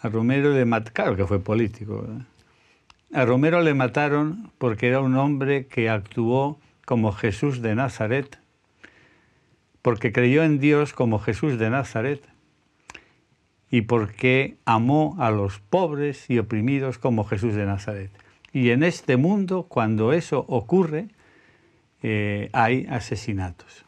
A Romero le mataron, que fue político, A Romero le mataron porque era un hombre que actuó como Jesús de Nazaret, porque creyó en Dios como Jesús de Nazaret y porque amó a los pobres y oprimidos como Jesús de Nazaret. Y en este mundo, cuando eso ocurre, eh, hay asesinatos.